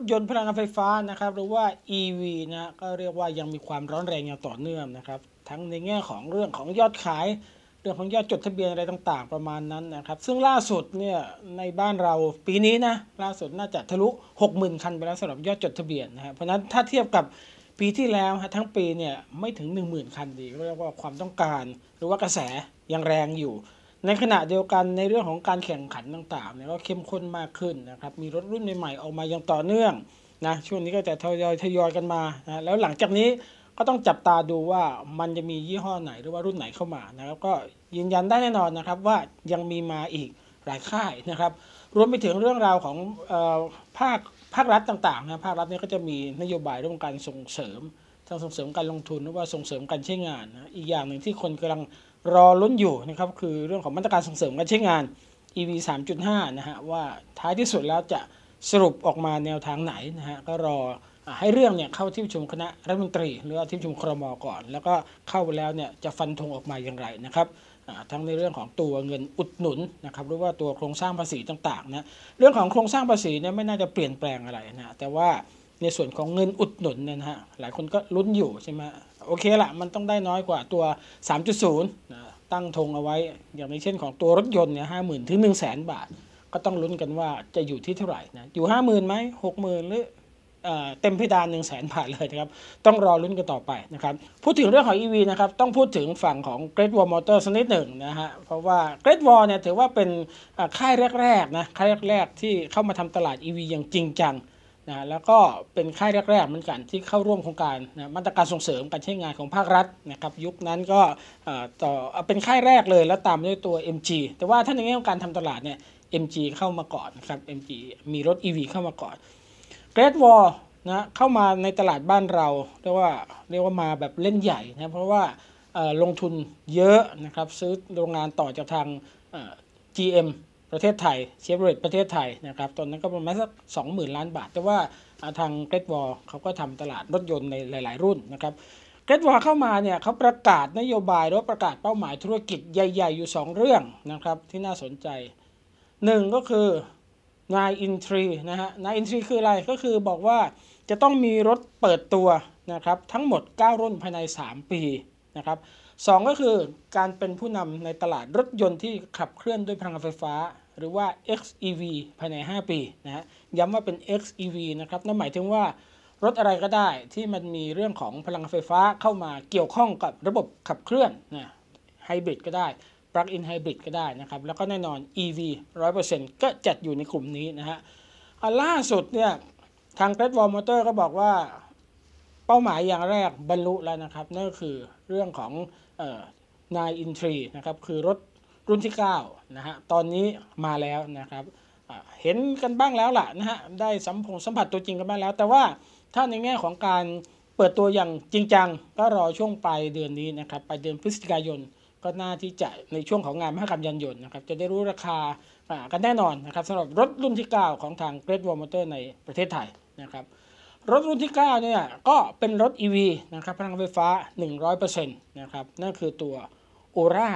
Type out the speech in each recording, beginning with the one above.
ถยนต์พลังงานไฟฟ้านะครับหรือว่า EV นะก็เรียกว่ายังมีความร้อนแรงอย่างต่อเนื่องนะครับ ทั้งในแง่ของเรื่องของยอดขาย เรื่องของยอดจดทะเบียนอะไรต่าง ๆ ประมาณนั้นนะครับซึ่งล่าสุดเนี่ยในบ้านเราปีนี้นะล่าสุดน่าจะทะลุ60,000 คันไปแล้วสำหรับยอดจดทะเบียนนะับเพราะนั้นถ้าเทียบกับปีที่แล้วทั้งปีเนี่ยไม่ถึง 10,000 คันดี เรียกว่าความต้องการ หรือว่ากระแสยังแรงอยู่ในขณะเดียวกันในเรื่องของการแข่งขันต่างๆเนี่ยก็เข้มข้นมากขึ้นนะครับมีรถรุ่นใหม่ๆออกมาอย่างต่อเนื่องนะช่วงนี้ก็จะทยอยทยอยกันมานะแล้วหลังจากนี้ก็ต้องจับตาดูว่ามันจะมียี่ห้อไหนหรือว่ารุ่นไหนเข้ามานะครับก็ยืนยันได้แน่นอนนะครับว่ายังมีมาอีกหลายค่ายนะครับรวมไปถึงเรื่องราวของภาคภาครัฐต่างๆนะภาครัฐเนี่ยก็จะมีนโยบายเรื่องการส่งเสริมทั้งส่งเสริมการลงทุนหรือว่าส่งเสริมการใช้งานนะอีกอย่างหนึ่งที่คนกำลังรอลุ้นอยู่นะครับคือเรื่องของมาตรการส่งเสริมการใช้งาน EV 3.5 นะฮะ ว่าท้ายที่สุดแล้วจะสรุปออกมาแนวทางไหนนะฮะ ก็รอให้เรื่องเนี่ยเข้าที่ประชุมคณะรัฐมนตรี หรือว่าที่ประชุมครมก่อน แล้วก็เข้าไปแล้วเนี่ยจะฟันธงออกมาอย่างไรนะครับ ทั้งในเรื่องของตัวเงินอุดหนุนนะครับหรือว่าตัวโครงสร้างภาษีต่างๆนะ เรื่องของโครงสร้างภาษีเนี่ยไม่น่าจะเปลี่ยนแปลงอะไรนะแต่ว่าในส่วนของเงินอุดหนุนเนะฮะหลายคนก็ลุ้นอยู่ใช่ไหมโอเคละมันต้องได้น้อยกว่าตัว 3.0นะตั้งธงเอาไว้อย่างในเช่นของตัวรถยนต์เนี่ยห้าหมื่นถึงหนึ่งแสนบาท ก็ต้องลุ้นกันว่าจะอยู่ที่เท่าไหร่นะอยู่ห้าหมื่นไหมหกหมื่นหรือเต็มพิดาน1นึ่งแสนบาทเลยนะครับ ต้องรอรุ้นกันต่อไปนะครับ พูดถึงเรื่องของ EV นะครับต้องพูดถึงฝั่งของ Great Wall Motor สักนิดหนึ่งนะฮะเพราะว่า Great Wall เนี่ยถือว่าเป็นค่ายแรกๆนะค่ายแรกๆที่เข้ามาทำตลาด EV อย่างจริงจังนะแล้วก็เป็นค่ายแรกๆเหมือนกันที่เข้าร่วมโครงการนะมาตรการส่งเสริมการใช้งานของภาครัฐนะครับยุคนั้นก็ต่อเป็นค่ายแรกเลยแล้วตามด้วยตัว MG แต่ว่าท่าในแง่ของการทำตลาดเนี่ย MG เข้ามาก่อนนะครับ MG มีรถ EV เข้ามาก่อน Great Wall นะเข้ามาในตลาดบ้านเรา เรียกว่าเรียกว่ามาแบบเล่นใหญ่นะเพราะว่าลงทุนเยอะนะครับซื้อโรงงานต่อจากทาง GM ประเทศไทยเชฟโรเลตประเทศไทยนะครับตอนนั้นก็ประมาณสักสองหมื่นล้านบาท แต่ว่าทางเกรดวอลเขาก็ทำตลาดรถยนต์ในหลาย ๆ รุ่นนะครับเกรดวอลเข้ามาเนี่ยเขาประกาศนโยบายหรือประกาศเป้าหมายธุรกิจใหญ่ ๆ อยู่ 2 เรื่องนะครับที่น่าสนใจ 1 ก็คือนายอินทรีนะฮะนายอินทรีคืออะไร ก็คือบอกว่าจะต้องมีรถเปิดตัวนะครับทั้งหมด 9 รุ่นภายใน 3 ปีนะครับสก็คือการเป็นผู้นำในตลาดรถยนต์ที่ขับเคลื่อนด้วยพลังงานไฟฟ้าหรือว่า XEV ภายใน 5 ปีนะย้ำว่าเป็น XEV นะครับ นั่นหมายถึงว่ารถอะไรก็ได้ที่มันมีเรื่องของพลังไฟฟ้าเข้ามาเกี่ยวข้องกับระบบขับเคลื่อนนะไฮบริดก็ได้ ปลั๊กอินไฮบริดก็ได้นะครับ แล้วก็แน่นอน EV 100%ก็จัดอยู่ในกลุ่มนี้นะฮะล่าสุดเนี่ยทางเกรดวอลมอเตอร์ก็บอกว่าเป้าหมายอย่างแรกบรรลุแล้วนะครับนั่นก็คือเรื่องของนายอินทรีนะครับ คือรถรุ่นที่9นะฮะ ตอนนี้มาแล้วนะครับเห็นกันบ้างแล้วล่ะนะฮะ ได้สัมผงสัมผัสตัวจริงกันบ้างแล้ว แต่ว่าถ้าในแง่ของการเปิดตัวอย่างจริงจัง ก็รอช่วงปลายเดือนนี้นะครับ ปลายเดือนพฤศจิกายน ก็น่าที่จะในช่วงของงานมหกรรมยานยนต์นะครับ จะได้รู้ราคากันแน่นอนนะครับสำหรับรถรุ่นที่ 9 ของทาง g r e วอร์มอเตอร์ในประเทศไทยนะครับรถรุ่นที่9เนี่ยก็เป็นรถ EV นะครับพลังไฟฟ้า 100%นะครับนั่นคือตัวอุรา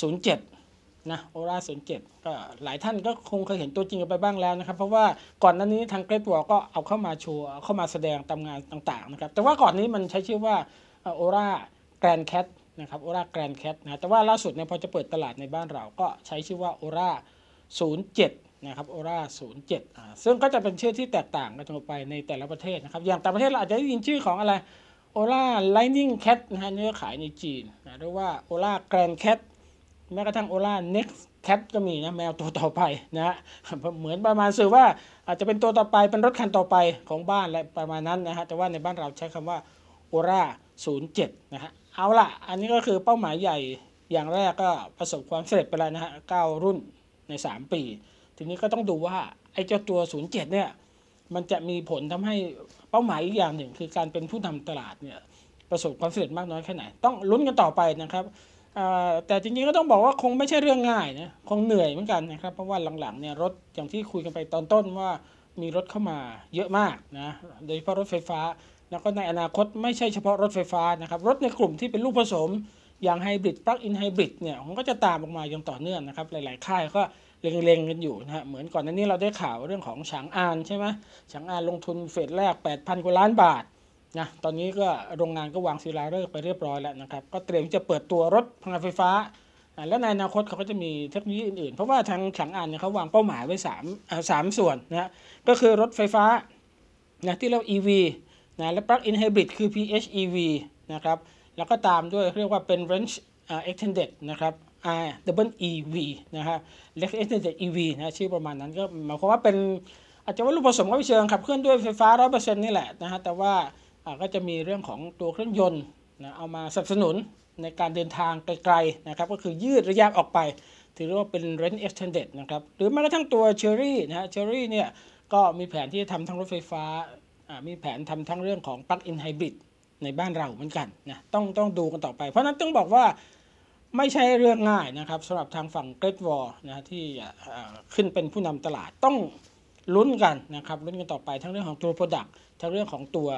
07นะโอรา07ก็หลายท่านก็คงเคยเห็นตัวจริงกันไปบ้างแล้วนะครับเพราะว่าก่อนหน้านี้ทางเกรทวอลก็เอาเข้ามาโชว์เข้ามาแสดงตามงานต่างๆนะครับแต่ว่าก่อนนี้มันใช้ชื่อว่าโอราแกรนแคทนะครับโอราแกรนแคทนะแต่ว่าล่าสุดเนี่ยพอจะเปิดตลาดในบ้านเราก็ใช้ชื่อว่าโอรา07นะครับโอรา07อ่าซึ่งก็จะเป็นชื่อที่แตกต่างกันไปในแต่ละประเทศนะครับอย่างต่างประเทศเราอาจจะได้ยินชื่อของอะไรโอราไลนิ่งแคทนะฮะเนื้อขายในจีนนะหรือว่าโอราแกรนแคทแม้กระทั่งโอล่า็กซ์แคปก็มีนะแมวตัวต่อไปนะเหมือนประมาณสื่อว่าอาจจะเป็นตัวต่อไปเป็นรถคันต่อไปของบ้านอะไรประมาณนั้นนะฮะแต่ว่าในบ้านเราใช้คำว่าโอล่า07นะฮะเอาละอันนี้ก็คือเป้าหมายใหญ่อย่างแรกก็ประสบความสำเร็จไปแล้วนะฮะ9รุ่นใน 3 ปี ทีนี้ก็ต้องดูว่า ไอ้เจ้าตัว 07 เนี่ย มันจะมีผลทำให้เป้าหมายอีกอย่างหนึ่ง คือการเป็นผู้นำตลาดเนี่ยประสบความสำเร็จมากน้อยแค่ไหนต้องลุ้นกันต่อไปนะครับแต่จริงๆ ก็ต้องบอกว่าคงไม่ใช่เรื่องง่ายนะคงเหนื่อยเหมือนกันนะครับเพราะว่าหลังๆเนี่ยรถอย่างที่คุยกันไปตอนต้นว่ามีรถเข้ามาเยอะมากนะโดยเฉพาะรถไฟฟ้า แล้วก็ในอนาคตไม่ใช่เฉพาะรถไฟฟ้านะครับรถในกลุ่มที่เป็นลูกผสมอย่างไฮบริดปลั๊กอินไฮบริดเนี่ยมันก็จะตามออกมาอย่างต่อเนื่องนะครับหลายๆ ค่ายก็เล็งๆกันอยู่นะฮะเหมือนก่อนหน้านี้เราได้ข่าวเรื่องของฉางอานใช่ไหมฉางอานลงทุนเฟสแรก 8,000กว่าล้านบาทนะตอนนี้ก็โรงงานก็วางศิลาฤกษ์ไปเรียบร้อยแล้วนะครับ ก็เตรียมจะเปิดตัวรถพลังงานไฟฟ้า และในอนาคตเขาก็จะมีเทคโนโลยีอื่น ๆ เพราะว่าทางขังอ่านเนี่ยเขาวางเป้าหมายไว้สามสามส่วนนะก็คือรถไฟฟ้านะที่เรียก EV นะและ plug in hybrid คือ PHEV นะครับแล้วก็ตามด้วยเรียกว่าเป็น range extended นะครับ R double EV นะครับ็กเอ e extended EV นะชื่อประมาณนั้นก็หมายความว่าเป็นอาจจะว่ารูปผสมก็ไม่เชิงขับเคลื่อนด้วยไฟฟ้า100%นี่แหละนะฮะแต่ว่าก็จะมีเรื่องของตัวเครื่องยนต์นะเอามาสนับสนุนในการเดินทางไกลๆนะครับ ก็คือยืดระยะออกไป ถือว่าเป็น range extended นะครับ หรือแม้กระทั่งตัวเชอรี่นะฮะเชอรี่เนี่ยก็มีแผนที่จะทำทั้งรถไฟฟ้า มีแผนทำทั้งเรื่องของ plug-in hybrid ในบ้านเราเหมือนกันนะ ต้องต้องดูกันต่อไป เพราะนั้นต้องบอกว่าไม่ใช่เรื่องง่ายนะครับสำหรับทางฝั่งเกรดวอลนะที่ขึ้นเป็นผู้นำตลาด ต้องลุ้นกันนะครับ ลุ้นกันต่อไปทั้งเรื่องของตัว Product ทั้งเรื่องของตัว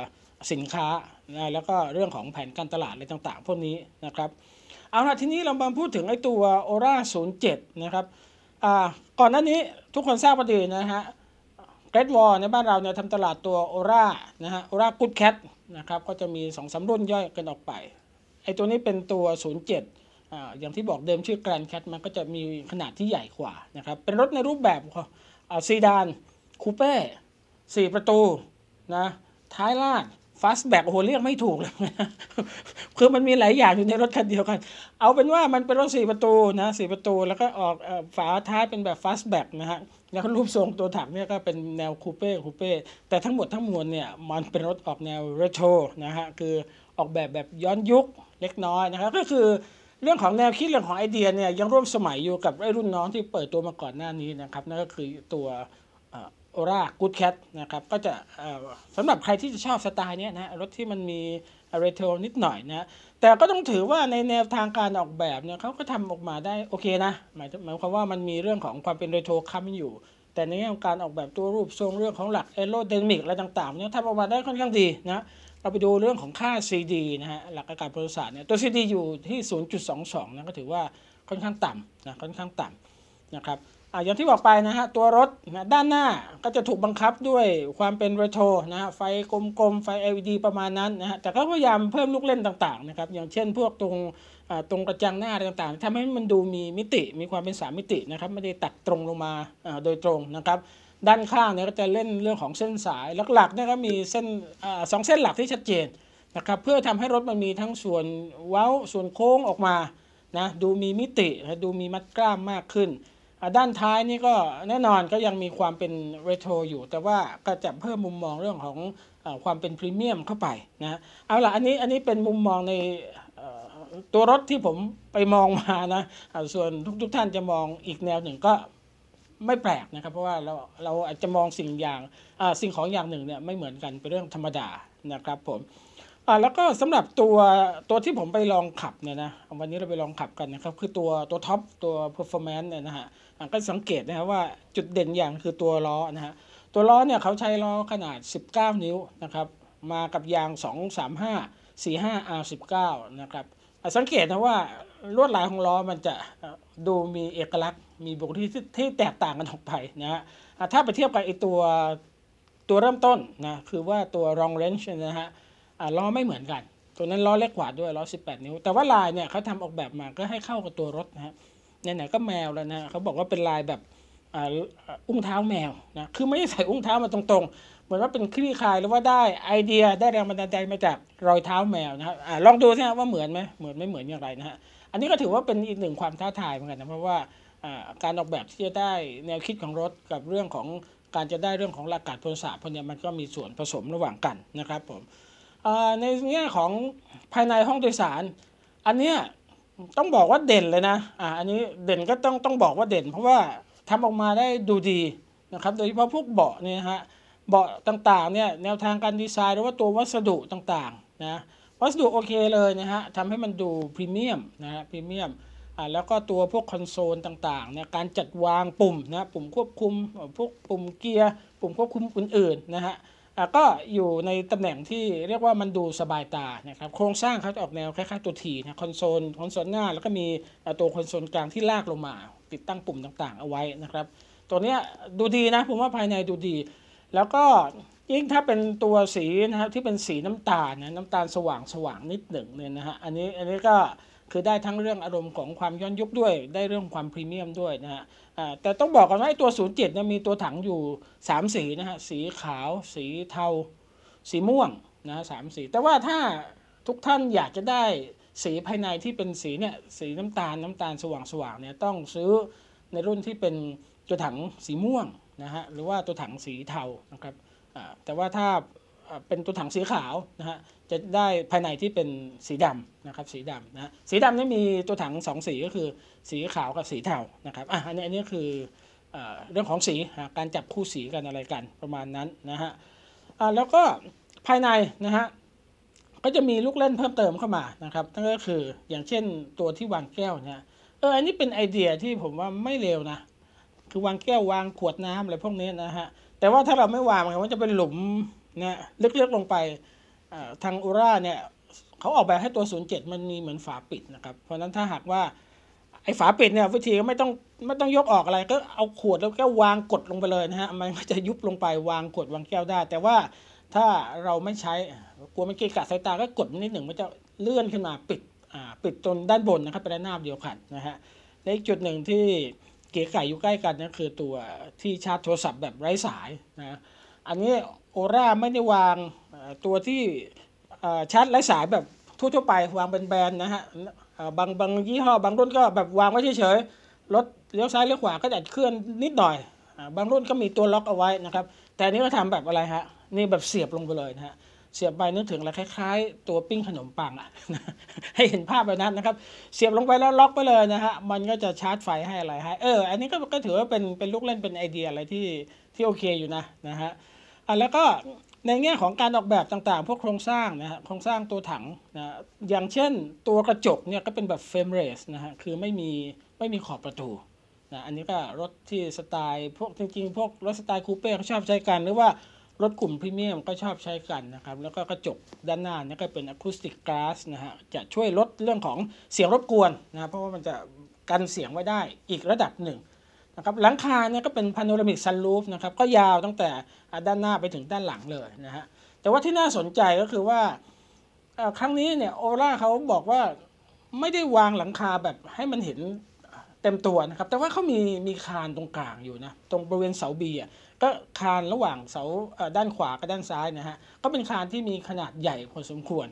สินค้านะแล้วก็เรื่องของแผนการตลาดอะไรต่างๆ พวกนี้นะครับ เอาละทีนี้เรามาพูดถึงไอ้ตัวอ u r a 07 นะครับก่อนหน้านี้ทุกคนทราบประดีนะฮะเกรดวอลในบ้านเราเนี่ยทำตลาดตัวอ u r a นะฮะโอร่ากูดแคนะครับก็จะมี2อสรุ่นย่อยกันออกไปไอ้ตัวนี้เป็นตัว 07อ่าอย่างที่บอกเดิมชื่อ Grand Cat มันก็จะมีขนาดที่ใหญ่กว่านะครับเป็นรถในรูปแบบซีดานคูเป้4ประตูนะท้ายลาดฟาสแบ็กโอ้โหเรียกไม่ถูกเลยนะคือมันมีหลายอย่างอยู่ในรถคันเดียวกัน เอาเป็นว่ามันเป็นรถสี่ประตูนะสี่ประตูแล้วก็ออกฝาท้ายเป็นแบบฟาสแบ็กนะฮะแล้วก็รูปทรงตัวถังเนี่ยก็เป็นแนวคูเป้คูเป้แต่ทั้งหมดทั้งมวลเนี่ยมันเป็นรถออกแนวเรโทรนะฮะคือออกแบบแบบย้อนยุค เล็กน้อยนะครับก็คือเรื่องของแนวคิดเรื่องของไอเดียเนี่ยยังร่วมสมัยอยู่กับไอรุ่นน้องที่เปิดตัวมาก่อนหน้านี้นะครับนั่นก็คือตัว r รากูดแคทนะครับ ก็จะสำหรับใครที่จะชอบสไตล์นี้นะ รถที่มันมีเรโทรนิดหน่อยนะ แต่ก็ต้องถือว่าในแนวทางการออกแบบเนี่ยเขาก็ทำออกมาได้โอเคนะ หมายหมายความว่ามันมีเรื่องของความเป็นเรโทรค้ำอยู่ แต่ในแง่ของการออกแบบตัวรูปทรงเรื่องของหลักเอโรเดนมิกอะไรต่างๆเนี่ยทำออกมาได้ค่อนข้างดีนะ เราไปดูเรื่องของค่า CD นะฮะ หลักอากาศบริสาทเนี่ย ตัว CD อยู่ที่ 0.22 นะ ก็ถือว่าค่อนข้างต่ำนะ ค่อนข้างต่ำนะครับอย่างที่บอกไปนะฮะตัวรถนะด้านหน้าก็จะถูกบังคับด้วยความเป็นเรโทนะฮะไฟกลมๆไฟ LED ประมาณนั้นนะฮะแต่ก็พยายามเพิ่มลูกเล่นต่างๆนะครับอย่างเช่น พวกตรงตรงกระจังหน้าอะไรต่าง ๆทำให้มันดูมีมิติมีความเป็นสามมิตินะครับไม่ได้ตัดตรงลงมาโดยตรงนะครับ ด้านข้างเนี่ยก็จะเล่นเรื่องของเส้นสายหลักๆเนี่ยก็มีเส้นสองเส้นหลักที่ชัดเจนนะครับเพื่อทำให้รถมันมีทั้งส่วนเว้าส่วนโค้งออกมานะดูมีมิติดูมีมัดกล้ามมากขึ้นด้านท้ายนี่ก็แน่นอนก็ยังมีความเป็นเรโทรอยู่แต่ว่าก็จะเพิ่มมุมมองเรื่องของอความเป็นพรีเมียมเข้าไปนะเอาละอันนี้อันนี้เป็นมุมมองในตัวรถที่ผมไปมองมานะ ส่วนทุกๆทท่านจะมองอีกแนวหนึ่งก็ไม่แปลกนะครับ เพราะว่าเราเราอาจจะมองสิ่งอย่างสิ่งของอย่างหนึ่งเนี่ยไม่เหมือนกันเป็นเรื่องธรรมดานะครับผมแล้วก็สำหรับตัวตัวที่ผมไปลองขับเนี่ยนะวันนี้เราไปลองขับกันนะครับ คือตัวตัวท็อปตัวเพอร์ฟอร์แมนซ์เนี่ยนะฮะก็สังเกตนะครับว่าจุดเด่นอย่างคือตัวล้อนะฮะตัวล้อเนี่ยเขาใช้ล้อขนาด 19 นิ้วนะครับ มากับยาง 235 45 R19 นะครับสังเกตนะว่าลวดลายของล้อมันจะดูมีเอกลักษณ์มีบุคลิกที่แตกต่างกันออกไปนะฮะถ้าไปเทียบกับไอตัวตัวเริ่มต้นนะคือว่าตัว long range นะฮะล้อไม่เหมือนกัน ตัวนั้นล้อเล็กกว่าด้วยล้อ18 นิ้ว แต่ว่าลายเนี่ยเขาทำออกแบบมาก็ให้เข้ากับตัวรถนะฮะไหนๆก็แมวแล้วนะเขาบอกว่าเป็นลายแบบอุ้งเท้าแมวนะ คือไม่ได้ใส่อุ้งเท้ามาตรงๆ เหมือนว่าเป็นคลี่คลายหรือว่าได้ไอเดียได้แรงบันดาลใจมาจากรอยเท้าแมวนะครับลองดูนะว่าเหมือนไหมเหมือนไม่เหมือนอย่างไรนะฮะอันนี้ก็ถือว่าเป็นอีกหนึ่งความท้าทายเหมือนกันนะเพราะว่าการออกแบบที่จะได้แนวคิดของรถกับเรื่องของการจะได้เรื่องของอากาศพลศาสตร์พวกนี้มันก็มีส่วนผสมระหว่างกันนะครับผมในแง่ของภายในห้องโดยสาร อันเนี้ยต้องบอกว่าเด่นเลยนะ อ่าอันนี้เด่นก็ต้องต้องบอกว่าเด่นเพราะว่าทำออกมาได้ดูดีนะครับ โดยเฉพาะพวกเบาะเนี่ยฮะเบาะต่างๆเนี่ยแนวทางการดีไซน์หรือว่าตัววัสดุต่างๆนะวัสดุโอเคเลยนะฮะทำให้มันดูพรีเมียมนะฮะพรีเมียม อ่าแล้วก็ตัวพวกคอนโซลต่างๆเนี่ยการจัดวางปุ่มนะปุ่มควบคุมพวกปุ่มเกียร์ปุ่มควบคุมอื่นๆนะฮะก็อยู่ในตำแหน่งที่เรียกว่ามันดูสบายตานะครับ โครงสร้างเขาจะออกแนวคล้ายๆ ตัวทีนะคอนโซลคอนโซลหน้าแล้วก็มีตัวคอนโซลกลางที่ลากลงมา ติดตั้งปุ่มต่าง ๆเอาไว้นะครับ ตัวนี้ดูดีนะผมว่าภายในดูดี แล้วก็ยิ่งถ้าเป็นตัวสีนะครับที่เป็นสีน้ำตาลนะน้ำตาลสว่างสว่างนิดหนึ่งเนี่ยนะฮะอันนี้อันนี้ก็คือได้ทั้งเรื่องอารมณ์ของความย้อนยุคด้วยได้เรื่องความพรีเมียมด้วยนะฮะแต่ต้องบอกก่อนว่าตัว 07นะมีตัวถังอยู่ 3 สีนะฮะสีขาว สีเทาสีม่วงนะฮะสามสี แต่ว่าถ้าทุกท่านอยากจะได้สีภายในที่เป็นสีเนี่ยสีน้ำตาลน้ำตาลสว่างสว่างเนี่ยต้องซื้อในรุ่นที่เป็นตัวถังสีม่วงนะฮะหรือว่าตัวถังสีเทานะครับแต่ว่าถ้าเป็นตัวถังสีขาวนะฮะ จะได้ภายในที่เป็นสีดำนะครับ สีดำนะ สีดำนี่มีตัวถัง2สสีก็คือ สีขาวกับสีเทานะครับ อ่ะอันนี้อันนี้คือเรื่องของสี การจับคู่สีกันอะไรกันประมาณนั้นนะฮะแล้วก็ภายในนะฮะ ก็จะมีลูกเล่นเพิ่มเติมเข้ามานะครับ นั่นก็คือ อย่างเช่นตัวที่วางแก้วเนี่ย เออ อันนี้เป็นไอเดียที่ผมว่าไม่เลวนะ คือวางแก้ววางขวดน้ำอะไรพวกนี้นะฮะ แต่ว่าถ้าเราไม่วางมันก็จะเป็นหลุมนะลึกๆ ลงไปทางอุราเนี่ยเขาออกแบบให้ตัว 07 มันมีเหมือนฝาปิดนะครับ เพราะนั้นถ้าหากว่า ไอ้ฝาปิดเนี่ยวิธีก็ไม่ต้องไม่ต้องยกออกอะไร ก็เอาขวดแล้วก็วางกดลงไปเลยนะฮะ มันก็จะยุบลงไปวางขวดวางแก้วได้ แต่ว่าถ้าเราไม่ใช้ กลัวมันเกะกะสายตาก็กดนิดหนึ่งมันจะเลื่อนขึ้นมาปิดปิดจนด้านบนนะครับเป็นด้านหน้าเดียวกันนะฮะและอีกจุดหนึ่งที่เก๋ไก่อยู่ใกล้กันนั่นคือตัวที่ชาร์จโทรศัพท์แบบไร้สายนะอันนี้โอร่าไม่ได้วางตัวที่ชัดและสายแบบทั่วๆไป วางเป็นแบนๆนะฮะบางบางยี่ห้อ บางรุ่นก็แบบวางไว้เฉยๆ รถเลี้ยวซ้ายเลี้ยวขวาก็จะเคลื่อนนิดหน่อย บางรุ่นก็มีตัวล็อกเอาไว้นะครับ แต่นี้เราทำแบบอะไรฮะ นี่แบบเสียบลงไปเลยนะฮะ เสียบไปนึกถึงอะไรคล้ายๆ ตัวปิ้งขนมปังอะให้เห็นภาพแบบนั้นนะครับเสียบลงไปแล้วล็อกไปเลยนะฮะมันก็จะชาร์จไฟให้อะไรให้เอออันนี้ก็ก็ถือว่าเป็นเป็นลูกเล่นเป็นไอเดียอะไรที่ที่โอเคอยู่นะนะฮะอ่ะแล้วก็ในแง่ของการออกแบบต่างๆ พวกโครงสร้างนะฮะโครงสร้างตัวถังนะอย่างเช่นตัวกระจกเนี่ยก็เป็นแบบเฟรมเรสนะฮะคือไม่มีไม่มีขอบประตูนะอันนี้ก็รถที่สไตล์ พวกจริงๆพวกรถสไตล์คูเป้เขาชอบใช้กัน หรือว่ารถกลุ่มพรีเมียมก็ชอบใช้กันนะครับแล้วก็กระจกด้านหน้านี่ก็เป็นอะคูสติกกราสนะฮะจะช่วยลดเรื่องของเสียงรบกวนนะเพราะว่ามันจะกันเสียงไว้ได้อีกระดับหนึ่งะครับหลังคาเนี่ยก็เป็นพาโนรามิกซันรูฟนะครับก็ยาวตั้งแต่ด้านหน้าไปถึงด้านหลังเลยนะฮะแต่ว่าที่น่าสนใจก็คือว่า ครั้งนี้เนี่ยโอล่าเขาบอกว่าไม่ได้วางหลังคาแบบให้มันเห็นเต็มตัวนะครับ แต่ว่าเขามีมีคานตรงกลางอยู่นะ ตรงบริเวณเสาบีอ่ะก็คานระหว่างเสาด้านขวากับด้านซ้ายนะฮะก็เป็นคานที่มีขนาดใหญ่พอสมควร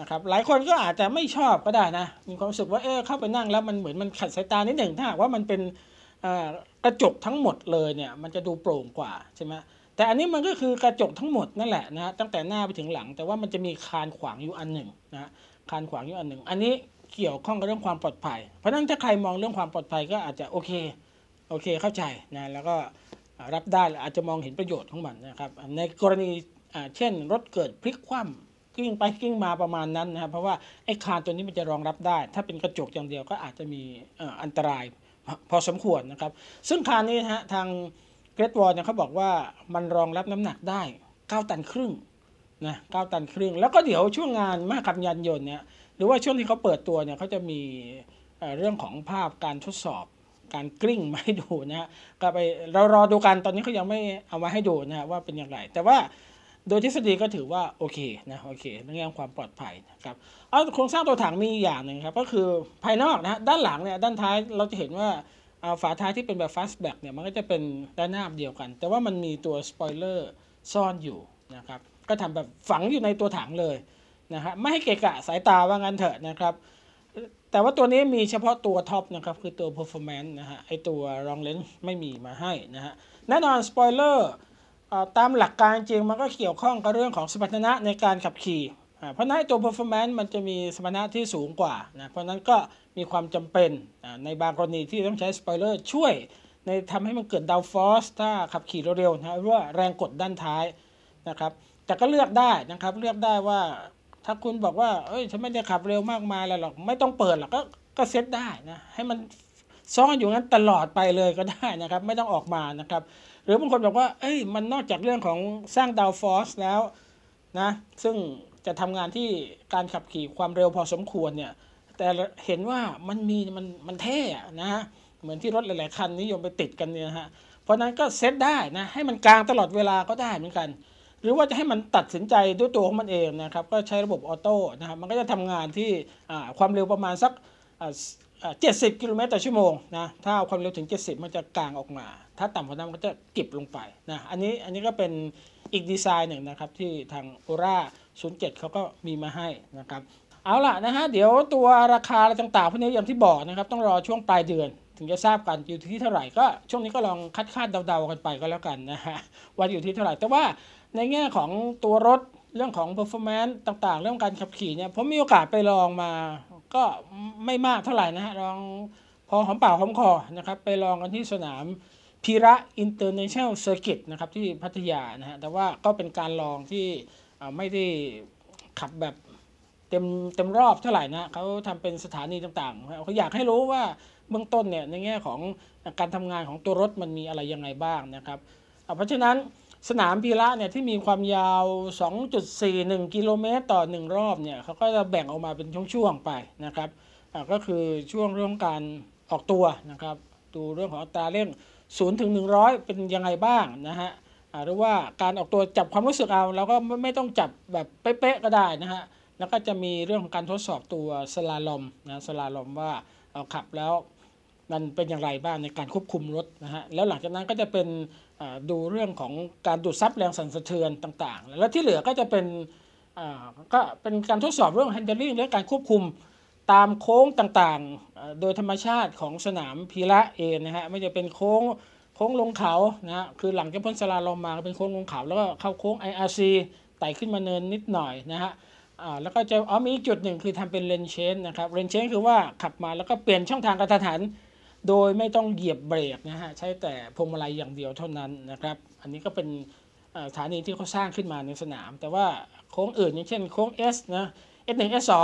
นะครับหลายคนก็อาจจะไม่ชอบก็ได้นะมีความรู้สึกว่าเออเข้าไปนั่งแล้วมันเหมือนมันขัดสายตานิดหนึ่งถ้าหากว่ามันเป็นกระจกทั้งหมดเลยเนี่ยมันจะดูโปร่งกว่าใช่ไหมแต่อันนี้มันก็คือกระจกทั้งหมดนั่นแหละนะตั้งแต่หน้าไปถึงหลัง แต่ว่ามันจะมีคานขวางอยู่อันหนึ่งนะคานขวางอยู่อันหนึ่ง อันนี้เกี่ยวข้องกับเรื่องความปลอดภัย เพราะนั้นถ้าใครมองเรื่องความปลอดภัยก็อาจจะโอเคโอเคเข้าใจนะแล้วก็รับได้อาจจะมองเห็นประโยชน์ของมันนะครับในกรณีเช่น รถเกิดพลิกคว่ำกิ้งไปกิ้งมาประมาณนั้นนะครับเพราะว่าไอ้คานตัวนี้มันจะรองรับได้ ถ้าเป็นกระจกอย่างเดียวก็อาจจะมีอันตรายพอสมควรนะครับ ซึ่งคานนี้ฮะทางเกรดวอร์เนี่ยเขาบอกว่ามันรองรับน้ำหนักได้ 9ตันครึ่งนะเตันครึ่ง แล้วก็เดี๋ยวช่วงงานมากับยานยนต์เนี่ยหรือว่าช่วงที่เขาเปิดตัวเนี่ยเขาจะมีเรื่องของภาพการทดสอบการกลิ้งมาให้ดูนะฮะก็ไปเรารอดูกันตอนนี้เขายังไม่เอามาให้ดูนะฮะว่าเป็นอย่างไร แต่ว่าโดยทฤษฎีก็ถือว่าโอเคนะ โอเคเรื่องความปลอดภัยนะครับเอาโครงสร้างตัวถังมีอย่างหนึ่งครับ ก็คือภายนอกนะด้านหลังเนี่ย ด้านท้ายเราจะเห็นว่าเอาฝาท้ายที่เป็นแบบฟาสแบ็กเนี่ยมันก็จะเป็นด้านหน้าเดียวกัน แต่ว่ามันมีตัวสปอยเลอร์ซ่อนอยู่นะครับ ก็ทำแบบฝังอยู่ในตัวถังเลยนะฮะไม่ให้เกะกะสายตาว่างั้นเถอะนะครับแต่ว่าตัวนี้มีเฉพาะตัวท็อปนะครับคือตัว performance นะฮะไอตัวรองเลนส์ไม่มีมาให้นะฮะแน่นอนสปอยเลอร์ตามหลักการจริงมันก็เกี่ยวข้องกับเรื่องของสมรรถนะในการขับขี่ เพราะนั้นตัว performance มันจะมีสมรรถนะที่สูงกว่านะเพราะนั้นก็มีความจำเป็นในบางกรณีที่ต้องใช้สปอยเลอร์ช่วย ในทำให้มันเกิดดาวฟอสถ้าขับขี่เร็วๆนะหรือว่าแรงกดด้านท้ายนะครับ แต่ก็เลือกได้นะครับ เลือกได้ว่าถ้าคุณบอกว่า เอ้ย ฉันไม่ได้ขับเร็วมากมายอะไรหรอกไม่ต้องเปิดหรอกก็ก็เซตได้นะให้มันซ่อนอยู่งั้นตลอดไปเลยก็ได้นะครับ ไม่ต้องออกมานะครับรือบางคนบอกว่า เอ้ย มันนอกจากเรื่องของสร้างดาวฟอสแล้วนะ ซึ่งจะทำงานที่การขับขี่ความเร็วพอสมควรเนี่ย แต่เห็นว่ามันมี มันมันเท่นะฮะเหมือนที่รถหลายๆ คันนิยมไปติดกันเนี่ยฮะ เพราะนั้นก็เซตได้นะ ให้มันกลางตลอดเวลาก็ได้เหมือนกัน หรือว่าจะให้มันตัดสินใจด้วยตัวของมันเองนะครับ ก็ใช้ระบบออโต้นะครับ มันก็จะทำงานที่ความเร็วประมาณสัก70กิโลเมตรต่อชั่วโมงนะ ถ้าเอาความเร็วถึง 70 มันจะกลางออกมา ถ้าต่ำกว่านั้นมันก็จะเก็บลงไปนะอันนี้อันนี้ก็เป็นอีกดีไซน์หนึ่งนะครับ ที่ทางโอร่า07 เขาก็มีมาให้นะครับ เอาล่ะนะฮะ เดี๋ยวตัวราคาอะไรต่างๆพวกนี้อย่างที่บอกนะครับ ต้องรอช่วงปลายเดือน ถึงจะทราบกันอยู่ที่เท่าไหร่ก็ช่วงนี้ก็ลองคาดๆเดาๆกันไปก็แล้วกันนะฮะว่าอยู่ที่เท่าไหร่ แต่ว่าในแง่ของตัวรถเรื่องของเอร์ฟอร์แมนซ์ต่างๆ เรื่องการขับขี่เนี่ย ผมมีโอกาสไปลองมาก็ไม่มากเท่าไหร่นะฮะลองพอหอมปากหอมคอนะครับ ไปลองกันที่สนามพีระอินเตอร์เนชั่นแนลเซอร์กิตนะครับที่พัทยานะฮะแต่ว่าก็เป็นการลองที่ไม่ได้ขับแบบ เต็มเต็มรอบเท่าไหร่นะเขาทำเป็นสถานีต่างๆเขาอยากให้รู้ว่าเบื้องต้นเนี่ยในแง่ของการทำงานของตัวรถมันมีอะไรยังไงบ้างนะครับเพราะฉะนั้นสนามพีระเนี่ยที่มีความยาว 2.41 กิโลเมตรต่อ 1 รอบเนี่ยเขาก็จะแบ่งออกมาเป็นช่วงๆไปนะครับก็คือช่วงเรื่องการออกตัวนะครับดูเรื่องของอัตราเร่ง 0 ถึง 100 เป็นยังไงบ้างนะฮะหรือว่าการออกตัวจับความรู้สึกเอาเราก็ไม่ต้องจับแบบเป๊ะๆก็ได้นะฮะแล้วก็จะมีเรื่องของการทดสอบตัวสลาลมนะสลาลมว่าเอาขับแล้วมันเป็นอย่างไรบ้างในการควบคุมรถนะฮะแล้วหลังจากนั้นก็จะเป็นดูเรื่องของการดูดซับแรงสั่นสะเทือนต่างๆ แล้วที่เหลือก็จะเป็นก็เป็นการทดสอบเรื่อง handling และการควบคุมตามโค้งต่างๆ โดยธรรมชาติของสนามพีระเองนะฮะไม่จะเป็นโค้งโค้งลงเขานะฮะคือหลังจากพ้นสลาลงมาเป็นโค้งลงเขา แล้วก็เข้าโค้ง IRC ไต่ขึ้นมาเนินนิดหน่อยนะฮะแล้วก็จะอ๋อมีจุดหนึ่งคือทำเป็นเลนเชนนะครับเลนเชนคือว่าขับมาแล้วก็เปลี่ยนช่องทางกระทันหันโดยไม่ต้องเหยียบเบรกนะฮะใช้แต่พวงมาลัยอย่างเดียวเท่านั้นนะครับ อันนี้ก็เป็นสถานีที่เขาสร้างขึ้นมาในสนาม แต่ว่าโค้งอื่นอย่างเช่นโค้ง S นะ S1 S2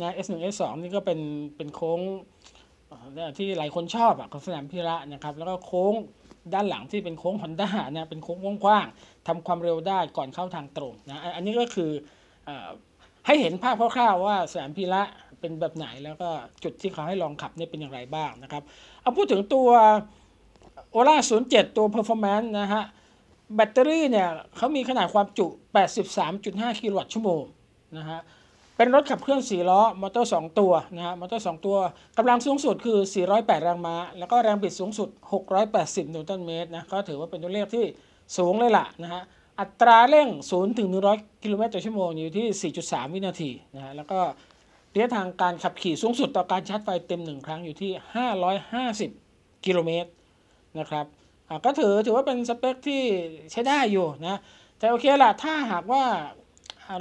นะ S1 S2 นี่ก็เป็นเป็นโค้งที่หลายคนชอบอะของสนามพิระนะครับแล้วก็โค้งด้านหลังที่เป็นโค้งฮอนด้านะเป็นโค้งกว้างๆทำความเร็วได้ก่อนเข้าทางตรงนะ อันนี้ก็คือให้เห็นภาพคร่าวๆว่าสนามพิระเป็นแบบไหนแล้วก็จุดที่เขาให้ลองขับเนี่ยเป็นอย่างไรบ้างนะครับ เอาพูดถึงตัวโอล่า07 ตัว performance นะฮะ แบตเตอรี่เนี่ยเขามีขนาดความจุ 83.5กิโลวัตต์ชั่วโมงนะฮะ เป็นรถขับเคลื่อน4ล้อมอเตอร์ 2 ตัวนะฮะมอเตอร์ 2 ตัวกำลังสูงสุดคือ 408 แรงม้า แล้วก็แรงบิดสูงสุด 680นิวตันเมตรนะก็ถือว่าเป็นตัวเลขที่สูงเลยล่ะนะฮะอัตราเร่ง0ถึง100กิโลเมตรต่อชั่วโมงอยู่ที่ 4.3 วินาทีนะฮะแล้วก็ระยะทางการขับขี่สูงสุดต่อการชาร์จไฟเต็ม 1 ครั้งอยู่ที่ 550 กิโลเมตรนะครับก็ถือถือว่าเป็นสเปคที่ใช้ได้อยู่นะ แต่โอเคละ ถ้าหากว่า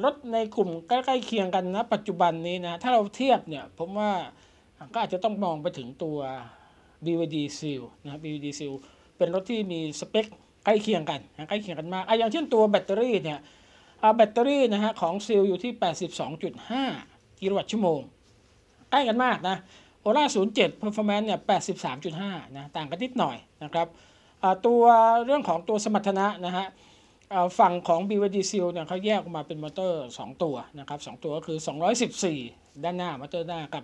รถในกลุ่มใกล้ๆ เคียงกันนะปัจจุบันนี้นะ ถ้าเราเทียบเนี่ย ผมว่าก็อาจจะต้องมองไปถึงตัว BVD Seal นะ BVD Seal เป็นรถที่มีสเปคใกล้เคียงกัน ใกล้เคียงกันมากออย่างเช่นตัวแบตเตอรี่เนี่ยแบตเตอรี่นะฮะของ Seal อยู่ที่ 82.5กิโลวัตต์ชั่วโมงใกล้กันมากนะโอล่า07 performance เนี่ย83.5นะต่างกันนิดหน่อยนะครับ ตัวเรื่องของตัวสมรรถนะนะฮะฝั่งของ b ีดีซีลเนี่ยเขาแยกออกมาเป็นมอเตอร์ 2 ตัวนะครับ 2 ตัวก็คือ 214 ด้านหน้ามอเตอร์หน้ากับ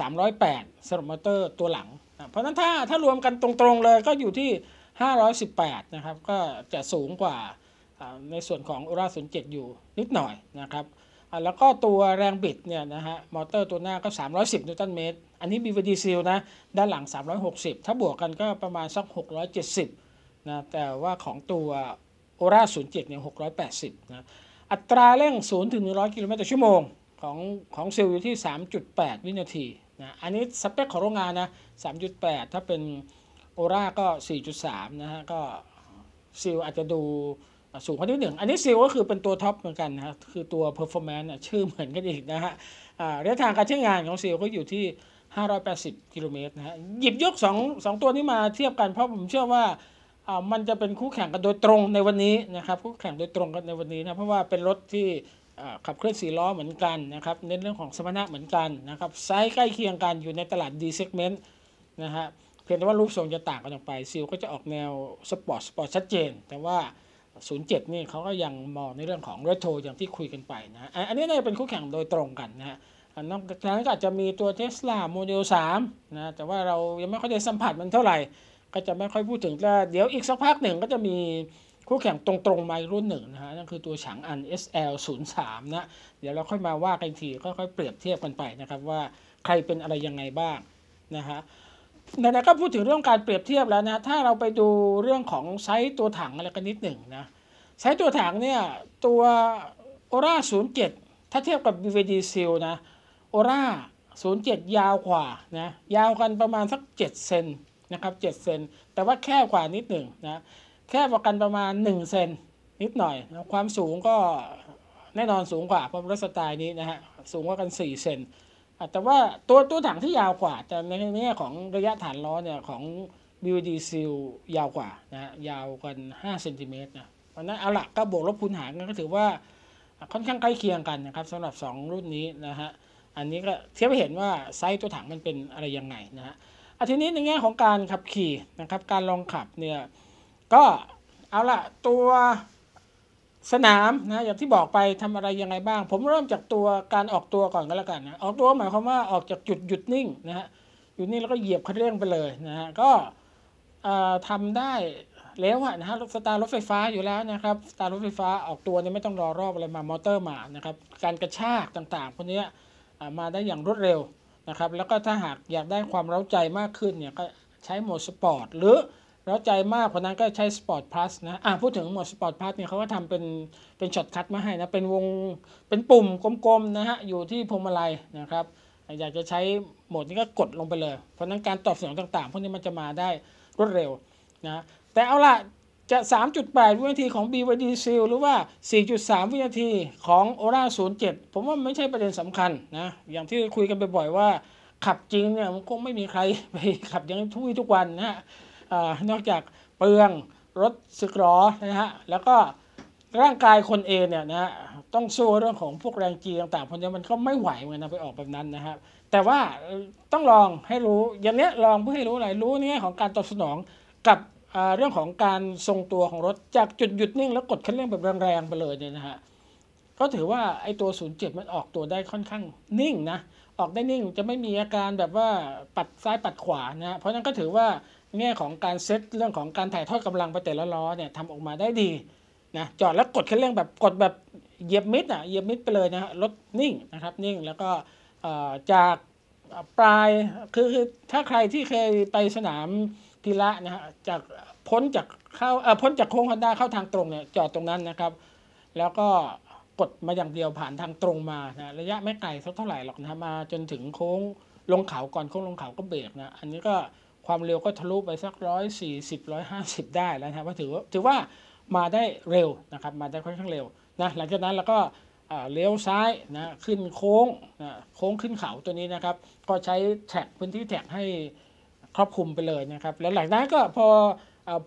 308สำหรับมอเตอร์ตัวหลัง เพราะนั้นถ้าถ้ารวมกันตรงๆเลยก็อยู่ที่ 518 นะครับ ก็จะสูงกว่าในส่วนของอาย์เจ็ดอยู่นิดหน่อยนะครับแล้วก็ตัวแรงบิดเนี่ยนะฮะ มอเตอร์ตัวหน้าก็ 310 นิวตันเมตร อันนี้ BVD Seal นะ ด้านหลัง 360 ถ้าบวกกันก็ประมาณสัก 670 นะ แต่ว่าของตัวโอรา07 เนี่ย 680 นะ อัตราเร่ง0ถึง 100 กิโลเมตรต่อชั่วโมง ของของเซลล์อยู่ที่ 3.8 วินาทีนะ อันนี้สเปคของโรงงานนะ 3.8 ถ้าเป็นโอราก็ 4.3 นะฮะ ก็ซิลอาจจะดูสูงกว่าที่หนึ่ง อันนี้ซีลก็คือเป็นตัวท็อปเหมือนกันนะคือตัวเพอร์ฟอร์แมนซ์ชื่อเหมือนกันอีกนะฮะระยะทางการใช้งานของซีลก็อยู่ที่ 580กิโลเมตรนะฮะ หยิบยกสสอองตัวนี้มาเทียบกันเพราะผมเชื่อว่ามันจะเป็นคู่แข่งกันโดยตรงในวันนี้นะครับ คู่แข่งโดยตรงกันในวันนี้นะ เพราะว่าเป็นรถที่ขับเคลื่อนสีล้อเหมือนกันนะครับ เน้นเรื่องของสมรรถนะเหมือนกันนะครับไซส์ใกล้เคียงกันอยู่ในตลาด D segment นะฮะเพียงแต่ว่ารูปทรงจะต่างกันออกไป ซีลก็จะออกแนวสปอร์ตสปอร์ตชัดเจนแต่ว่า07 นี่เขาก็ยังมองในเรื่องของเรโทอย่างที่คุยกันไปนะ อันนี้น่าจะเป็นคู่แข่งโดยตรงกันนะฮะนอกจากนั้นก็อาจจะมีตัวเทสลาโมเดล3นะ แต่ว่าเรายังไม่ค่อยได้สัมผัสมันเท่าไหร่ก็จะไม่ค่อยพูดถึงแต่เดี๋ยวอีกสักพักหนึ่งก็จะมี คู่แข่งตรงๆมารุ่นหนึ่งนะฮะนั่นคือตัวฉางอัน SL 0 3นะ เดี๋ยวเราค่อยมาว่ากันทีค่อยๆเปรียบเทียบกันไปนะครับว่าใครเป็นอะไรยังไงบ้างนะฮะไหนๆก็พูดถึงเรื่องการเปรียบเทียบแล้วนะ ถ้าเราไปดูเรื่องของไซส์ตัวถังอะไรกันนิดหนึ่งนะไซส์ตัวถังเนี่ยตัวโอร่า็ดถ้าเทียบกับ b วดีซิลนะโอร่าูนย์เจ็ดยาวกว่านะยาวกันประมาณสักเจ็ดเซนนะครับเจ็ดเซนแต่ว่าแคบกว่านิดหนึ่งนะ แคบกว่ากันประมาณหนึ่งเซนนิดหน่อยนะความสูงก็แน่นอนสูงกว่าเพราะรถสไตล์นี้นะฮะสูงกว่ากันสี่เซนแต่ว่าตัวตัวถังที่ยาวกว่าแต่ในนง้ของระยะฐานล้อเนี่ยของ b วดีซิลยาวกว่านะยาวกัน5เซนติเมตรนะเพราะนั้นเอาละก็บวกลบคูณหารกันก็ถือว่าค่อนข้างใกล้เคียงกันนะครับสำหรับ 2 รุ่นนี้นะฮะอันนี้ก็เทียบไปเห็นว่าไซส์ตัวถังมันเป็นอะไรยังไงนะฮะทีนี้ในแง่ของการขับขี่นะครับ การลองขับเนี่ยก็เอาละตัวสนามนะอย่างที่บอกไปทำอะไรยังไงบ้าง ผมเริ่มจากตัวการออกตัวก่อนก็แล้วกันนะออกตัวหมายความว่าออกจากจุดหยุดนิ่งนะฮะอยู่นี่แล้วก็เหยียบคันเร่งไปเลยนะฮะก็ทำได้แล้วนะฮะสตาร์รถไฟฟ้าอยู่แล้วนะครับสตาร์รถไฟฟ้าออกตัวเนี่ยไม่ต้องรอรอบอะไรมามอเตอร์มานะครับการกระชากต่างๆพวกนี้มาได้อย่างรวดเร็วนะครับแล้วก็ถ้าหากอยากได้ความเร้าใจมากขึ้นเนี่ยก็ใช้โหมดสปอร์ตหรือแล้วใจมาก เพราะนั้นก็ใช้ Sport Plus นะ อ่าพูดถึงหมดด Sport Plus เนี่ยเขาก็ทำเป็น เป็นช็อตคัทมาให้นะ เป็นวง เป็นปุ่มกลมๆนะฮะ อยู่ที่พวงมาลัยนะครับ อยากจะใช้โหมดนี้ก็กดลงไปเลย เพราะนั้นการตอบสนองต่าง ๆพวกนี้มันจะมาได้รวดเร็วนะ แต่เอาล่ะ จะ 3.8 วินาทีของ BYD Seal หรือว่า 4.3 วินาทีของ Ora 07 ผมว่าไม่ใช่ประเด็นสำคัญนะอย่างที่คุยกันบ่อยๆว่า ขับจริงเนี่ยมันคงไม่มีใครไปขับอย่างทุยทุกวันนะฮะอนอกจากเปลืองรถสึกหรอนะฮะ แล้วก็ร่างกายคนเองเนี่ยนะฮะต้องสู้เรื่องของพวกแรงจีต่างๆเพวกนี้มันก็ไม่ไหวเหมือนนะไปออกแบบนั้นนะครับแต่ว่าต้องลองให้รู้ อย่างเนี้ยลองเพื่อให้รู้อะไรรู้เนี่ยของการตอบสนองกับเรื่องของการทรงตัวของรถจากจุดหยุดนิ่ง แล้วกดคันเร่งแบบแรงๆไปเลยเนี่ยนะฮะก็ถือว่าไอ้ตัวศูนย์เจ็บมันออกตัวได้ค่อนข้างนิ่งนะออกได้นิ่งจะไม่มีอาการแบบว่าปัดซ้ายปัดขวานะเพราะนั้นก็ถือว่าแง่ของการเซตเรื่องของการถ่ายทอดกำลังไปแต่ละล้อเนี่ยทำออกมาได้ดีนะจอดแล้วกดคันเร่งแบบกดแบบเหยียบมิดอ่ะเหยียบมิดไปเลยนะฮะรถนิ่งนะครับนิ่งแล้วก็จากปลายคือคือถ้าใครที่เคยไปสนามพิละนะฮะจากพ้นจากเข้าเออพ้นจากโค้งฮอนด้าเข้าทางตรงเนี่ยจอดตรงนั้นนะครับ แล้วก็กดมาอย่างเดียวผ่านทางตรงมานะระยะไม่ไกลสักเท่าไหร่หรอกนะมาจนถึงโค้งลงเขาก่อนโค้งลงเขาก็เบรกนะอันนี้ก็ความเร็วก็ทะลุไปสักร้อยสี่สิบร้อยห้าสิบได้แล้วนะครับถือว่าถือว่ามาได้เร็วนะครับมาได้ค่อนข้างเร็วนะหลังจากนั้นเราก็เลี้ยวซ้ายนะขึ้นโค้งนะโค้งขึ้นเขาตัวนี้นะครับ ก็ใช้แท็กพื้นที่แท็กให้ครอบคลุมไปเลยนะครับแล้วหลังจากนั้นก็พอ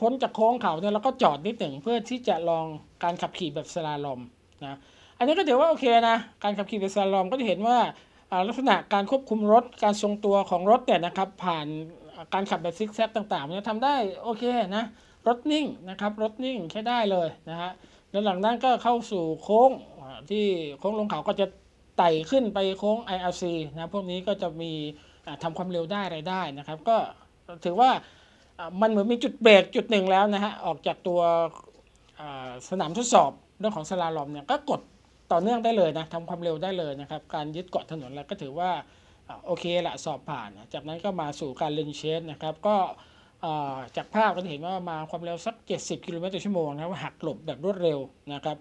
พ้นจากโค้งเขาเนี่ยเราก็จอดนิดหนึ่งเพื่อที่จะลองการขับขี่แบบสลาลอมนะอันนี้ก็ถือว่า โอเคนะการขับขี่แบบสลาลอมก็จะเห็นว่าลักษณะการควบคุมรถการทรงตัวของรถเนี่ยนะครับ ผ่านการขับแบบซิกแซกต่างๆเนี่ยทำได้โอเคนะรถนิ่งนะครับรถนิ่งใช้ได้เลยนะฮะแล้วหลังนั้นก็เข้าสู่โค้งที่โค้งลงเขาก็จะไต่ขึ้นไปโค้ง IRC นะพวกนี้ก็จะมีทำความเร็วได้อะไรได้นะครับ ก็ถือว่ามันเหมือนมีจุดเบรก จุดหนึ่งแล้วนะฮะ ออกจากตัวสนามทดสอบเรื่องของสลาลอมเนี่ย ก็กดต่อเนื่องได้เลยนะทำความเร็วได้เลยนะครับการยึดเกาะถนนแล้วก็ถือว่าโอเคละสอบผ่านจากนั้นก็มาสู่การเลนเชสนะครับ ก็จากภาพก็จะเห็นว่ามาความเร็วสัก 70กิโลเมตรต่อชั่วโมงนะครับหักหลบแบบรวดเร็วนะครับ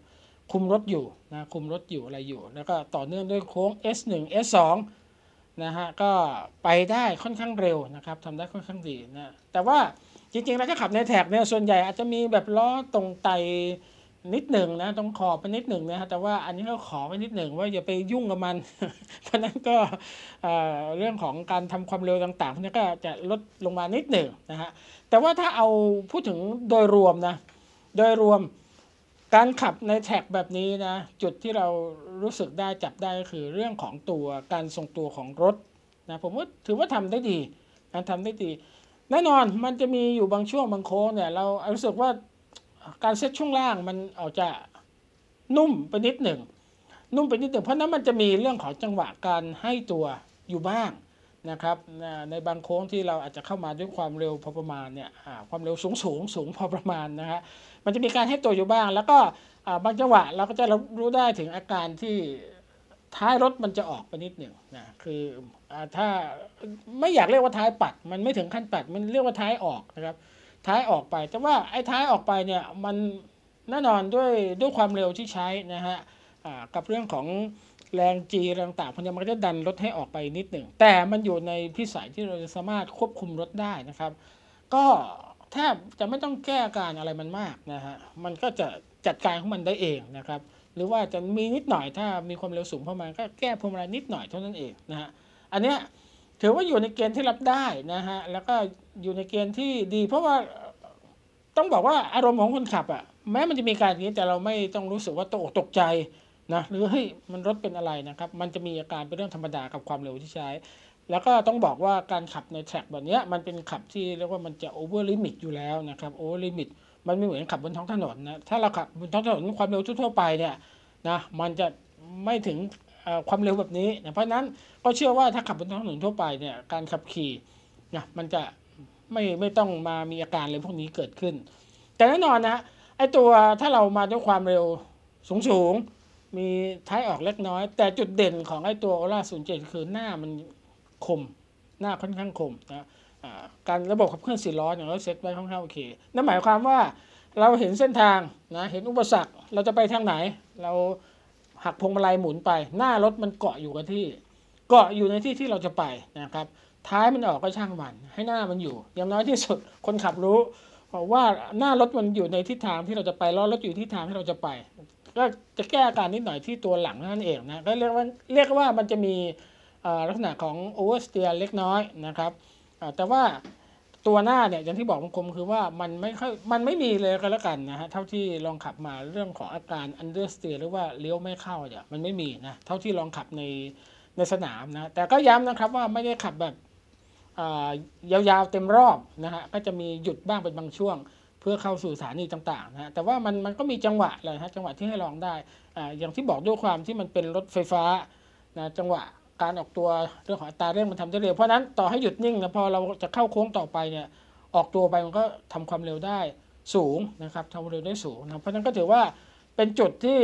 คุมรถอยู่นะคุมรถอยู่อะไรอยู่แล้วก็ต่อเนื่องด้วยโค้ง S1 S2 นะฮะก็ไปได้ค่อนข้างเร็วนะครับทำได้ค่อนข้างดีนะแต่ว่าจริงๆแล้วถ้าขับในแท็กเนี่ยส่วนใหญ่อาจจะมีแบบล้อตรงไตนิดหนึ่งนะต้องขอไปนิดหนึ่งนะฮะแต่ว่าอันนี้ก็ขอไปนิดหนึ่งว่าอย่าไปยุ่งกับมัน เพราะนั้นก็เรื่องของการทำความเร็วต่างๆพวกนี้ก็จะลดลงมานิดหนึ่งนะฮะแต่ว่าถ้าเอาพูดถึงโดยรวมนะโดยรวมการขับในแท็กแบบนี้นะจุดที่เรารู้สึกได้จับได้ก็คือเรื่องของตัวการทรงตัวของรถนะผมว่าถือว่าทำได้ดีนะทำได้ดีแน่นอนมันจะมีอยู่บางช่วงบางโค้งเนี่ยเรารู้สึกว่าการเซ็ตช่วงล่างมันอาจจะ นุ่มไปนิดหนึ่งนุ่มไปนิดหนึ่งเพราะนั้นมันจะมีเรื่องของจังหวะการให้ตัวอยู่บ้างนะครับในบางโค้งที่เราอาจจะเข้ามาด้วยความเร็วพอประมาณเนี่ยความเร็วสูงสูงสูงพอประมาณนะฮะมันจะมีการให้ตัวอยู่บ้าง แล้วก็บางจังหวะเราก็จะรู้ได้ถึงอาการที่ท้ายรถมันจะออกไปนิดหนึ่งนะคืออถ้าไม่อยากเรียกว่าท้ายปัด มันไม่ถึงขั้นปัดมันเรียกว่าท้ายออกนะครับท้ายออกไป แต่ว่าไอ้ท้ายออกไปเนี่ยมันแน่นอนด้วยด้วยความเร็วที่ใช้นะฮะกับเรื่องของแรงจีแรงต่างพันธมันก็จะดันรถให้ออกไปนิดหนึ่งแต่มันอยู่ในพิสัยที่เราจะสามารถควบคุมรถได้นะครับ ก็แทบจะไม่ต้องแก้การอะไรมันมากนะฮะ มันก็จะจัดการของมันได้เองนะครับ หรือว่าจะมีนิดหน่อยถ้ามีความเร็วสูงเข้ามาก็แก้พวงมาลัยนิดหน่อยเท่านั้นเองนะฮะ อันเนี้ยถือว่าอยู่ในเกณฑ์ที่รับได้นะฮะ แล้วก็อยู่ในเกณฑ์ที่ดี เพราะว่าต้องบอกว่าอารมณ์ของคนขับอ่ะแม้มันจะมีการนี้แต่เราไม่ต้องรู้สึกว่าตกตกใจนะหรือเฮ้ยมันรถเป็นอะไรนะครับมันจะมีอาการเป็นเรื่องธรรมดากับความเร็วที่ใช้ แล้วก็ต้องบอกว่าการขับในแทร็กแบบนี้มันเป็นขับที่เรียกว่ามันจะโอเวอร์ลิมิตอยู่แล้วนะครับโอเวอร์ลิมิตมันไม่เหมือนขับบนท้องถนนนะถ้าเราขับบนท้องถนนความเร็วทั่วไปเนี่ยนะมันจะไม่ถึงความเร็วแบบนี้นะเพราะนั้นก็เชื่อว่าถ้าขับบนท้องถนนทั่วไปเนี่ยการขับขี่นะมันจะไม่ไม่ต้องมามีอาการอะไรพวกนี้เกิดขึ้น แต่แน่นอนนะ ไอตัวถ้าเรามาด้วยความเร็วสูงสูง มีท้ายออกเล็กน้อย แต่จุดเด่นของไอตัวโอล่าศูนย์เจ็ดคือหน้ามันคมหน้าค่อนข้างคมนะการระบบขับเคลื่อนสี่ล้ออย่างเราเซ็ตไว้ค่อนข้างโอเค นั่นหมายความว่าเราเห็นเส้นทางนะเห็นอุปสรรคเราจะไปทางไหนเราหักพวงมาลัยหมุนไป หน้ารถมันเกาะอยู่กับที่เกาะอยู่ในที่ที่เราจะไปนะครับ ท้ายมันออกก็ช่างมัน ให้หน้ามันอยู่ อย่างน้อยที่สุดคนขับรู้ว่าหน้ารถมันอยู่ในทิศทางที่เราจะไปล้อรถอยู่ที่ทางที่เราจะไป ก็จะแก้อาการนิดหน่อยที่ตัวหลังนั่นเองนะก็เรียกว่าเรียกว่ามันจะมีลักษณะของโอเวอร์สเตียร์เล็กน้อยนะครับแต่ว่าตัวหน้าเนี่ยอย่างที่บอกมังคมคือว่ามันไม่ค่อยมันไม่มีเลยก็แล้วกันนะฮะ เท่าที่ลองขับมาเรื่องของอาการอันเดอร์สเตียหรือว่าเลี้ยวไม่เข้าเนี่ยมันไม่มีนะเท่าที่ลองขับในในสนามนะแต่ก็ย้ำนะครับว่าไม่ได้ขับแบบยาวๆเต็มรอบนะฮะก็จะมีหยุดบ้างเป็นบางช่วง เพื่อเข้าสู่สถานีต่างๆนะฮะ แต่ว่ามันมันก็มีจังหวะเลยฮะจังหวะที่ให้ลองได้อ่าอย่างที่บอกด้วยความที่มันเป็นรถไฟฟ้านะจังหวะการออกตัวเรื่องของอัตราเร่งมันทำได้เร็ว เพราะนั้นต่อให้หยุดนิ่งนะพอเราจะเข้าโค้งต่อไปเนี่ยออกตัวไปมันก็ทำความเร็วได้สูงนะครับทำเร็วได้สูงนะเพราะนั้นก็ถือว่าเป็นจุดที่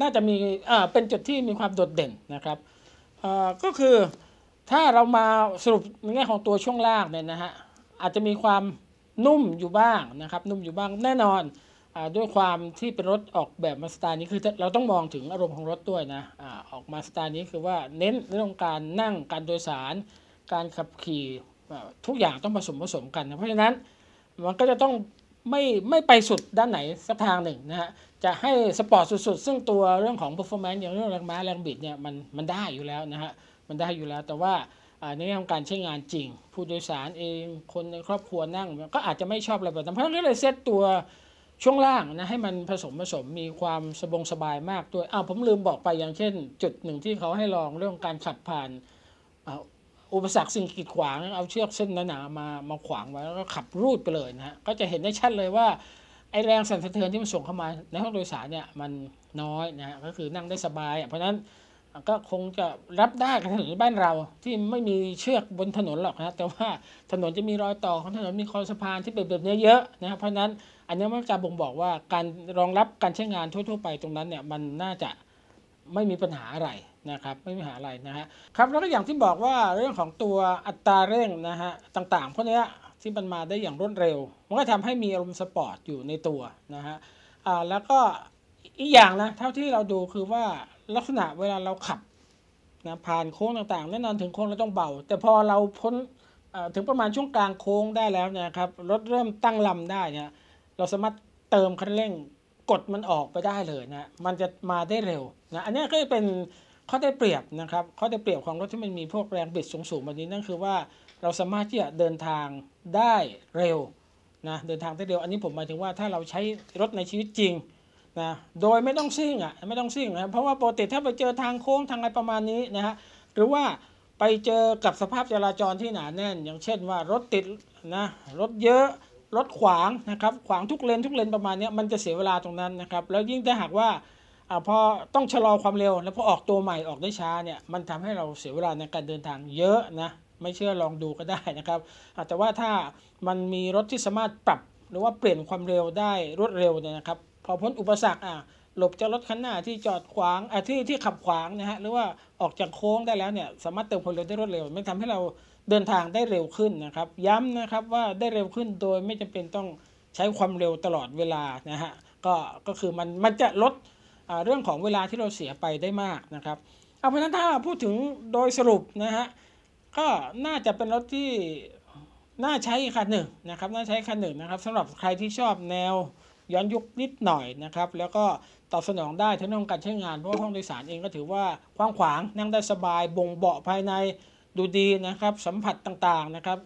น่าจะมีอ่าเป็นจุดที่มีความโดดเด่นนะครับอ่าก็คือถ้าเรามาสรุปในแง่ของตัวช่วงล่างเนี่ยนะฮะอาจจะมีความนุ่มอยู่บ้างนะครับนุ่มอยู่บ้างแน่นอนด้วยความที่เป็นรถออกแบบมาสไตล์นี้คือเราต้องมองถึงอารมณ์ของรถด้วยนะอออกมาสไตล์นี้คือว่าเน้นเรื่องการนั่งการโดยสาร การขับขี่ทุกอย่างต้องผสมผสมกันนะเพราะฉะนั้นมันก็จะต้องไม่ไม่ไปสุดด้านไหน สักทางหนึ่งนะฮะ จะให้สปอร์ตสุดๆ ซึ่งตัวเรื่องของ performance อย่างเรื่องแรงม้า แรงบิดเนี่ยมันมันได้อยู่แล้วนะฮะมันได้อยู่แล้วแต่ว่าในเรื่องของการใช้งานจริง ผู้โดยสารเองคนในครอบครัวนั่งก็อาจจะไม่ชอบอะไรแบบนั้นเพราะฉะนั้นเลยเซตตัวช่วงล่างนะให้มันผสมผสมมีความสบงสบายมากด้วยอ้าวผมลืมบอกไปอย่างเช่น จุดหนึ่งที่เขาให้ลองเรื่องการขับผ่านอุปสรรคสิ่งกีดขวางเอาเชือกเส้นหนาๆมามาขวางไว้ แล้วก็ขับรูดไปเลยนะฮะก็จะเห็นได้ชัดเลยว่าไอแรงสั่นสะเทือนที่มันส่งเข้ามาในห้องโดยสารเนี่ยมันน้อยนะฮะก็คือนั่งได้สบายเพราะนั้นก็คงจะรับได้กับถนนบ้านเราที่ไม่มีเชือกบนถนนหรอกนะแต่ว่าถนนจะมีรอยต่อของถนนมีคอสะพานที่เบ็นแเบียเยอะนะเพราะนั้นอันนี้มันจะบ่งบอกว่าการรองรับการใช้งานทั่วๆ ไป ตรงนั้นเนี่ยมันน่าจะไม่มีปัญหาอะไรนะครับไม่มีปัญหาอะไรนะฮะครับแล้วก็อย่างที่บอกว่าเรื่องของตัวอัตราเร่งนะฮะต่างๆพวกนี้ที่มันมาได้อย่างรวดเร็วมันก็ทำให้มีอารมณ์สปอร์ตอยู่ในตัวนะฮะอ่าแล้วก็อีกอย่างนะเท่าที่เราดูคือว่าลักษณะเวลาเราขับนะผ่านโค้งต่างๆแน่นอนถึงโค้งเราต้องเบา แต่พอเราพ้นถึงประมาณช่วงกลางโค้งได้แล้วนะครับรถเริ่มตั้งลำได้เนี่ยเราสามารถเติมคันเร่งกดมันออกไปได้เลยนะ มันจะมาได้เร็วนะ อันนี้ก็จะเป็นข้อได้เปรียบนะครับ ข้อได้เปรียบของรถที่มันมีพวกแรงบิดสูงๆแบบนี้นั่นคือว่าเราสามารถที่จะเดินทางได้เร็วนะ เดินทางได้เร็ว อันนี้ผมหมายถึงว่าถ้าเราใช้รถในชีวิตจริงนะ โดยไม่ต้องซิ่งอ่ะ ไม่ต้องซิ่งนะ เพราะว่าปกติถ้าไปเจอทางโค้งทางอะไรประมาณนี้นะฮะ หรือว่าไปเจอกับสภาพจราจรที่หนาแน่น อย่างเช่นว่ารถติดนะ รถเยอะรถขวางนะครับขวางทุกเลนทุกเลนประมาณนี้มันจะเสียเวลาตรงนั้นนะครับแล้วยิ่งถ้าหากว่าอพอ ต้องชะลอความเร็ว แล้วพอออกตัวใหม่ออกได้ช้าเนี่ยมันทำให้เราเสียเวลาในการเดินทางเยอะนะไม่เชื่อลองดูก็ได้นะครับแต่ว่าถ้ามันมีรถที่สามารถปรับหรือว่าเปลี่ยนความเร็วได้รวดเร็วเนี่ยนะครับพอพ้นอุปสรรคอ่ะหลบจากรถคันหน้าที่จอดขวางอที่ที่ขับขวางนะฮะหรือว่าออกจากโค้งได้แล้วเนี่ยสามารถเติมพลังได้รวดเร็ว ไม่ทำให้เราเดินทางได้เร็วขึ้นนะครับ ย้ำนะครับว่าได้เร็วขึ้นโดยไม่จำเป็นต้องใช้ความเร็วตลอดเวลานะฮะก็ก็คือมันมันจะลดเรื่องของเวลาที่เราเสียไปได้มากนะครับเอาเพราะนั้นถ้าพูดถึงโดยสรุปนะฮะก็น่าจะเป็นรถที่น่าใช้คันหนึ่งนะครับน่าใช้คันหนึ่งนะครับสำหรับใครที่ชอบแนวย้อนยุคนิดหน่อยนะครับ แล้วก็ตอบสนองได้ทั้งเ้องการใช้งานเพราะห้องโดยสารเองก็ถือว่ากว้างขวางนั่งได้สบายบ่งเบาะภายในดูดีนะครับสัมผัสต่างๆนะครับ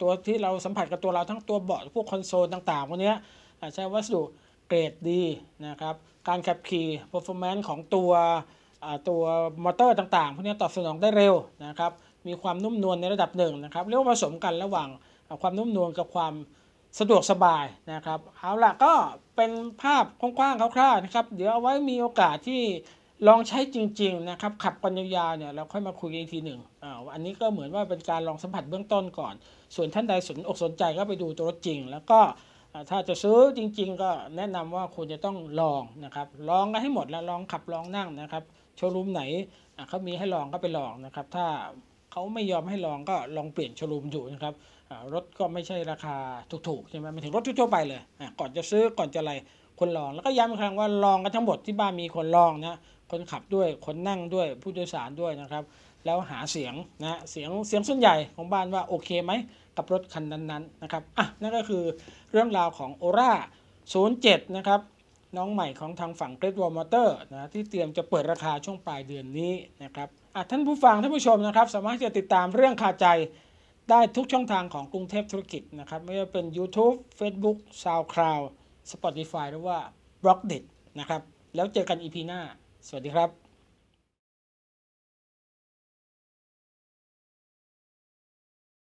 ตัวที่เราสัมผัสกับตัวเราทั้งตัวเบาะพวกคอนโซลต่าง ๆพวกนี้ใช้วัสดุเกรดดีนะครับการขับขี่ร์ฟอร์แมนซ์ของตัวตัวมอเตอร์ ต่างๆพวกนี้ตอบสนองได้เร็วนะครับมีความนุ่มนวลในระดับหนึ่งนะครับเรียกว่าผสมกันระหว่างความนุ่มนวลกับความสะดวกสบายนะครับเอาล่ะก็เป็นภาพกว้างๆคร่าวๆนะครับ เดี๋ยวเอาไว้มีโอกาสที่ลองใช้จริง ๆ นะครับ ขับกันยาวๆเนี่ยเราค่อยมาคุยกันอีกทีหนึ่งอ่าอันนี้ก็เหมือนว่าเป็นการลองสัมผัสเบื้องต้นก่อน ส่วนท่านใดสนอกสนใจก็ไปดูตัวรถจริง แล้วก็ถ้าจะซื้อจริง ๆ ก็แนะนำว่าควรจะต้องลองนะครับลองกันให้หมดแล้วลองขับลองนั่งนะครับโชว์รูมไหนเขามีให้ลองก็ไปลองนะครับถ้าเขาไม่ยอมให้ลองก็ลองเปลี่ยนโชลูมอยู่นะครับ รถก็ไม่ใช่ราคาถูกๆใช่ไหมมันถึงรถทั่วไปเลย ก่อนจะซื้อก่อนจะอะไรคนลองแล้วก็ย้ำอีกครั้งว่าลองกันทั้งหมดที่บ้านมีคนลองนะคนขับด้วยคนนั่งด้วยผู้โดยสารด้วยนะครับ แล้วหาเสียงนะเสียงเสียงส่วนใหญ่ของบ้านว่าโอเคไหมกับรถคันนั้นๆนะครับอ่ะนั่นก็คือเรื่องราวของโอร่า07นะครับน้องใหม่ของทางฝั่งเกรดวอลมอเตอร์นะที่เตรียมจะเปิดราคาช่วงปลายเดือนนี้นะครับท่านผู้ฟังท่านผู้ชมนะครับ สามารถจะติดตามเรื่องคาใจ ได้ทุกช่องทางของกรุงเทพธุรกิจนะครับ ไม่ว่าเป็น YouTube Facebook SoundCloud Spotify หรือว่า b l o g d i t นะครับ แล้วเจอกัน EP หน้า สวัสดีครับ